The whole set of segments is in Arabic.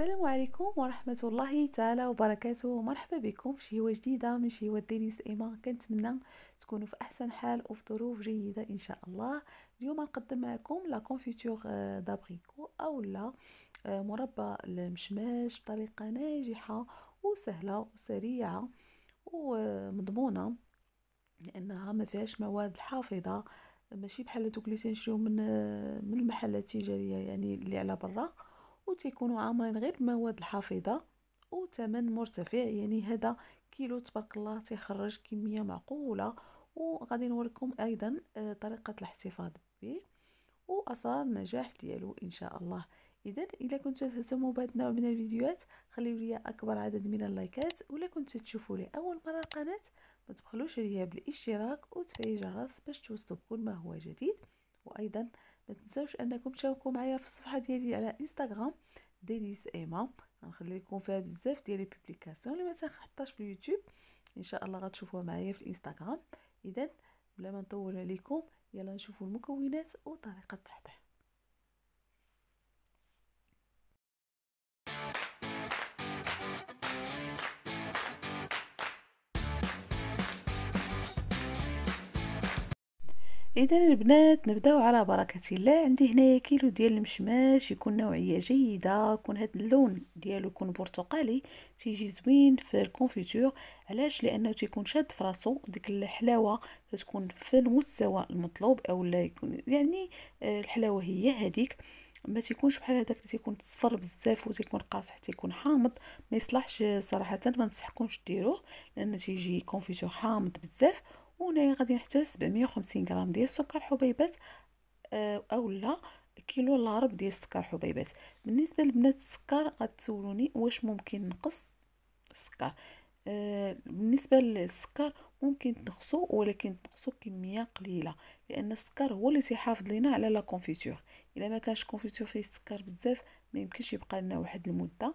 السلام عليكم ورحمة الله تعالى وبركاته ومرحبا بكم في شهوة جديدة من شهوة دينيس إيما كنتمنى تكونوا في أحسن حال وفي ظروف جيدة إن شاء الله اليوم نقدم معكم لا كونفيتور دابريكو آه، أو لا آه، مربى المشماش بطريقة ناجحة وسهلة وسريعة ومضمونة لأنها ما فيهاش مواد حافظة ماشي بحال دوك اللي من آه، من المحلات التجارية يعني اللي على برا وتيكونوا عامرين غير بمواد الحافظه وثمن مرتفع يعني هذا كيلو تبارك الله تيخرج كميه معقوله وغادي نوريكم ايضا آه، طريقه الاحتفاظ به واسرار النجاح ديالو ان شاء الله اذا الى كنتو تهتموا بهذا النوع من الفيديوهات خليو ليا اكبر عدد من اللايكات ولا كنتو تشوفوا لي اول مره القناه ما تبخلوش عليا بالاشتراك وتفعيل الجرس باش توصلوا بكل ما هو جديد وايضا ما تنساوش انكم تشاركوا معايا في الصفحه ديالي على انستغرام ديليس ايما غنخلي لكم فيها بزاف ديال بوبليكاسيون اللي ما تنحطهاش في اليوتيوب ان شاء الله غتشوفوها معايا في الانستغرام اذا بلا ما نطول عليكم يلا نشوفوا المكونات وطريقه التحضير اذا البنات نبداو على بركه الله عندي هنايا كيلو ديال المشماش يكون نوعيه جيده يكون هذا اللون ديالو يكون برتقالي تيجي زوين في الكونفيتور علاش لانه تيكون شاد في راسو ديك الحلاوه تكون في المستوى المطلوب او يكون يعني آه، الحلاوه هي هذيك ما تيكونش بحال هذاك اللي تيكون صفر بزاف وتيكون قاصح تيكون حامض ما يصلحش صراحه ما نصحكمش ديروه لان تيجي كونفيتور حامض بزاف وهنايا غادي نحتاج 750 غرام ديال السكر حبيبات آه، اولا كيلو لا رب ديال السكر حبيبات بالنسبه لبنات السكر غتسولوني واش ممكن نقص السكر آه بالنسبه للسكر ممكن تنقصو ولكن تنقصو كميه قليله لان السكر هو اللي تيحافظ لينا على لا كونفيتور الا ما كانش كونفيتور فيه السكر بزاف ما يمكنش يبقى لنا واحد المده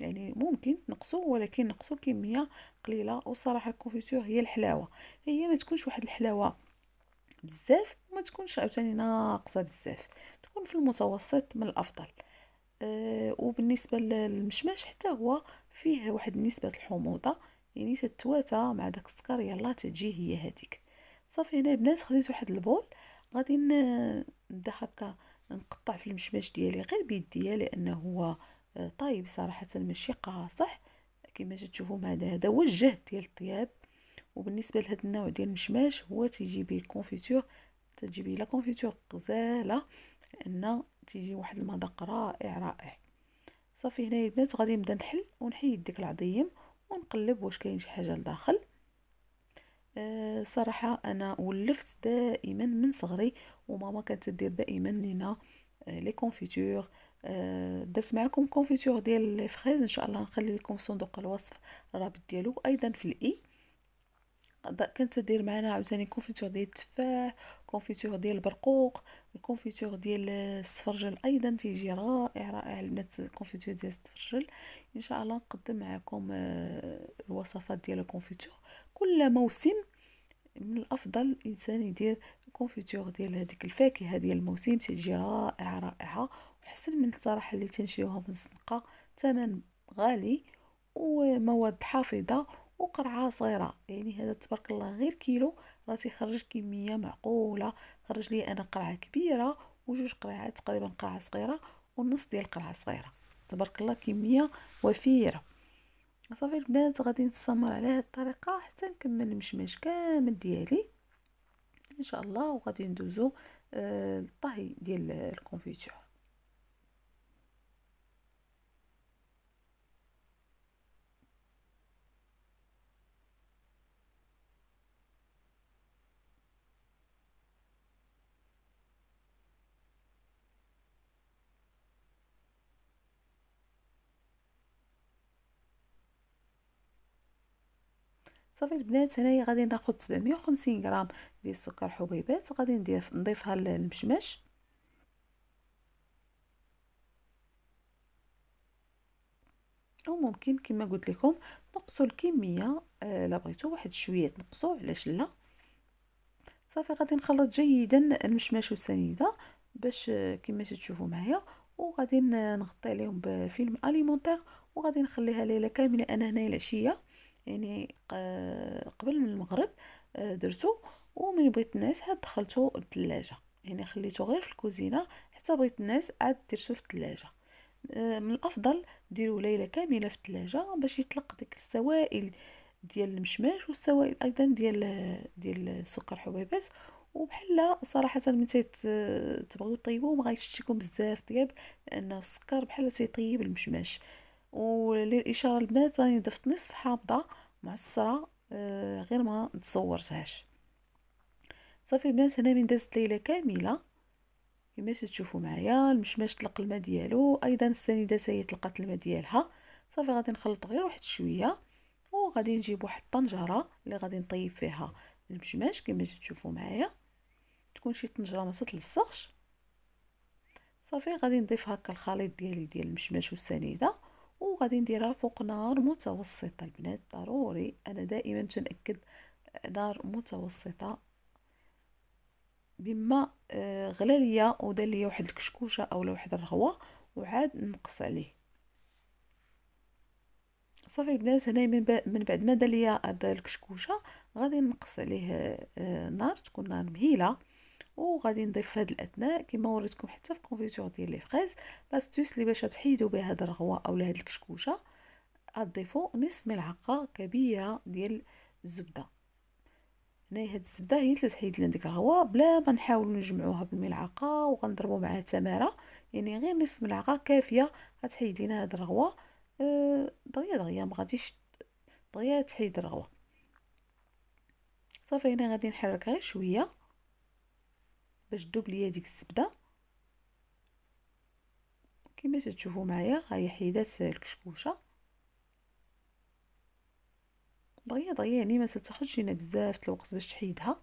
يعني ممكن نقصوا ولكن نقصوا كميه قليله وصراحه الكونفيتور هي الحلاوه هي ما تكونش واحد الحلاوه بزاف وما تكونش عاوتاني ناقصه بزاف تكون في المتوسط من الافضل أه وبالنسبه للمشماش حتى هو فيه واحد نسبه الحموضه يعني تتواتى مع داك السكر يلا تجي هي هذيك صافي هنا البنات خديت واحد البول غادي نبدا هكا نقطع في المشماش ديالي غير بيديا لانه هو طايب صراحة ماشي قاصح كما تشوفوا هذا هذا هو الجهد ديال الطياب وبالنسبه لهذا النوع ديال المشماش هو تيجي به الكونفيتور به لا كونفيتور غزاله لان تيجي واحد المذاق رائع رائع صافي هنا البنات غادي نبدا نحل ونحيد ديك العظيم ونقلب واش كاين شي حاجه لداخل أه صراحه انا ولفت دائما من صغري وماما كانت دير دائما لينا آه، لي كونفيتور آه، درت معكم كونفيتور ديال الفريز ان شاء الله نخلي لكم صندوق الوصف الرابط ديالو ايضا في الاي كنت دير معنا عاوتاني كونفيتور ديال التفاح كونفيتور ديال البرقوق الكونفيتور ديال السفرجل ايضا تيجي رائع رائع البنات الكونفيتور ديال السفرجل ان شاء الله نقدم معكم آه، الوصفات ديال الكونفيتور كل موسم من الافضل الانسان يدير كونفيتور ديال هذيك الفاكهه ديال الموسم تيجي رائعه رائعه حسن من الصراحه اللي تنشيوها من الزنقه ثمن غالي ومواد حافظه وقرعه صغيره يعني هذا تبارك الله غير كيلو راه تيخرج كميه معقوله خرج لي انا قرعه كبيره وجوج قرعات تقريبا قرعه صغيره ونص ديال قرعه صغيره تبارك الله كميه وفيره صافي البنات غادي نستمر على هذه الطريقه حتى نكمل المشماش كامل ديالي ان شاء الله وغادي ندوزو الطهي آه، ديال الكونفيتور صافي البنات هنايا غادي ناخد 750 غرام ديال السكر حبيبات غادي ندير نضيفها للمشمش او ممكن كما قلت لكم نقصوا الكميه الا آه، بغيتو واحد شويه تنقصوا علاش لا صافي غادي نخلط جيدا المشماش والسنيده باش آه، كما تشوفوا معايا وغادي نغطي عليهم بفيلم اليمونتير وغادي نخليها ليله كامله انا هنايا العشيه يعني آه، قبل من المغرب آه، درتو ومن بغيت الناس عاد دخلتو الثلاجه يعني خليته غير في الكوزينه حتى بغيت الناس عاد درتو في الثلاجه آه، من الافضل ديروا ليله كامله في الثلاجه باش يطلق ديك السوائل ديال المشماش والسوائل ايضا ديال ديال السكر حبيبات وبحال صراحه من تبغيو طيبوه ما غايشتيكم بزاف طيب لان السكر بحال تيطيب المشماش وللاشاره البنات راني يعني ضفت نصف حامضه معصره آه، غير ما تصورتهاش صافي البنات هنا من دازت ليله كامله كما تشوفوا معايا المشماش طلق الماء ديالو ايضا السنيده هي طلقت الماء ديالها صافي غادي نخلط غير واحد شويه وغادي نجيب واحد الطنجره اللي غادي نطيب فيها المشماش كما تشوفوا معايا تكون شي طنجره ما تلصقش صافي غادي نضيف هكا الخليط ديالي ديال المشماش والسنيده وغادي نديرها فوق نار متوسطه البنات ضروري انا دائما تنأكد نار متوسطه بما آه، غلا ليا ودار ليا واحد الكشكوشه اولا واحد الرغوه وعاد نقص عليه صافي البنات هنا من بعد ما دار ليا هاد الكشكوشه غادي نقص عليه آه، نار تكون نار مهيله وغادي نضيف في هاد الاثناء كما وريتكم حتى في كونفيتور ديال لي فريز لاستوس اللي باش تحيدوا بها هاد الرغوه اولا هاد الكشكوشه غتضيفوا نصف ملعقه كبيره ديال الزبده هنا هاد الزبده هي اللي تحيد لنا ديك الرغوه بلا ما نحاولوا نجمعوها بالملعقه وغنضربوا معها تماره يعني غير نصف ملعقه كافيه غتحيد لنا هاد الرغوه أه دغيا دغيا ما غاديش دغيا تحيد الرغوه صافي هنا غادي نحرك غير شويه باش دوب ليا ديك الزبده كما تشوفوا معايا هي حيدات الكشكوشه دغيا دغيا يعني ما تاخذش لينا بزاف الوقت باش تحيدها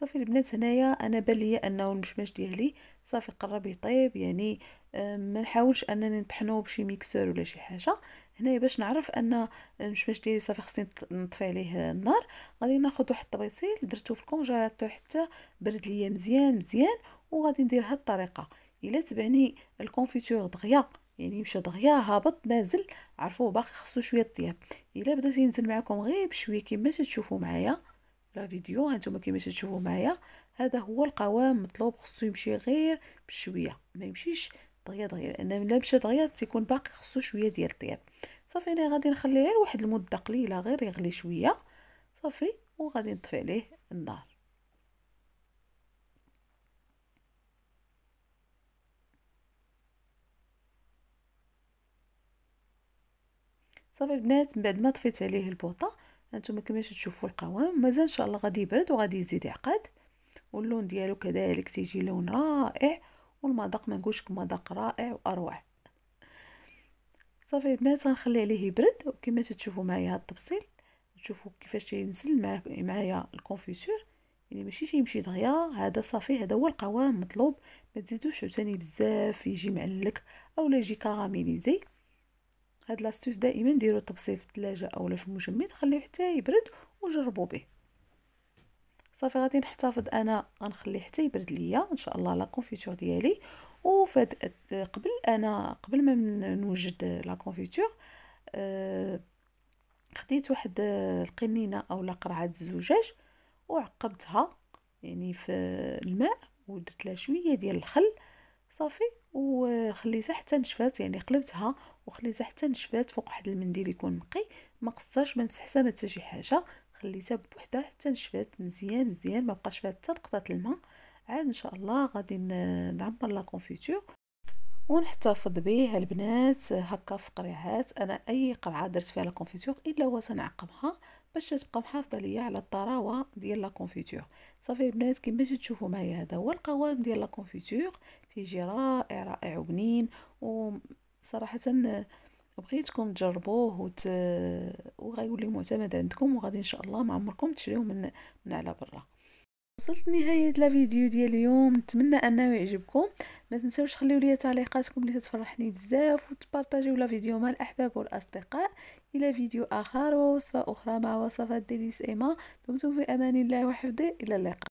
صافي البنات هنايا انا بان ليا انه المشماش ديالي صافي قرب يطيب يعني ما نحاولش انني نطحنوه بشي ميكسور ولا شي حاجه هنايا باش نعرف ان المشماش ديالي صافي خصني نطفي عليه النار غادي ناخذ واحد الطبيصيل درتو في الكونجيلاتور حتى برد ليا مزيان مزيان وغادي ندير هاد الطريقه الا تبعني الكونفيتور دغيا يعني مشى دغيا هابط نازل عرفوه باقي خصو شويه طياب الا بدا ينزل معكم غير بشويه كما تشوفوا معايا لا فيديو هانتوما كيما تشوفوا معايا هذا هو القوام مطلوب خصو يمشي غير بشويه ما يمشيش دغيا دغيا لان الا مشى دغيا تيكون باقي خصو شويه ديال الطياب صافي انا غادي نخليه غير واحد المده قليله غير يغلي شويه صافي وغادي نطفي عليه النار صافي البنات من بعد ما طفيت عليه البوطه هانتوما كما تشوفوا القوام مازال ان شاء الله غادي يبرد وغادي يزيد يعقد واللون ديالو كذلك تيجي لون رائع والمذاق ما نقولش مذاق رائع واروع صافي البنات غنخلي عليه يبرد وكما تشوفوا معايا هاد التبصيل تشوفوا كيفاش تينزل مع معايا الكونفيتور يعني ماشي تيمشي دغيا هذا صافي هذا هو القوام مطلوب ما تزيدوش عاوتاني بزاف يجي معلك اولا يجي كراميليزي هاد لاستوس دائما ديروا الطبسيل في الثلاجه اولا في المجمد خليه حتى يبرد وجربوا به صافي غادي نحتفظ انا غنخليه حتى يبرد ليا ان شاء الله لا كونفيتور ديالي وفاد قبل انا قبل ما نوجد لا كونفيتور آه، خديت واحد آه، القنينه اولا قرعه الزجاج وعقبتها يعني في الماء ودرت لها شويه ديال الخل صافي وخليتها حتى نشفات يعني قلبتها وخليتها حتى نشفات فوق واحد المنديل يكون نقي ما قصاش ما مسحتها ما حتى شي حاجه خليتها بوحدها حتى نشفات مزيان مزيان ما بقاش فيها حتى نقطه الماء عاد ان شاء الله غادي نعمر لا كونفيتور ونحتفظ به البنات هكا في قريعات انا اي قرعه درت فيها لا كونفيتور الا تنعقبها باش تبقى محافظه ليا على الطراوه ديال لا كونفيتور صافي البنات كما تشوفوا معايا هذا هو القوام ديال لا كونفيتور تيجي رائع رائع وبنين وصراحه بغيتكم تجربوه وت... وغيولي معتمد عندكم وغادي ان شاء الله ما عمركم تشريوه من من على برا وصلت لنهاية لا فيديو ديال اليوم نتمنى انه يعجبكم ما تنساوش تخليو لي تعليقاتكم اللي تفرحني بزاف وتبارطاجيو لا فيديو مع الاحباب والاصدقاء إلى فيديو آخر ووصفة أخرى مع وصفات ديليس إيما دمتم في أمان الله وحفظه إلى اللقاء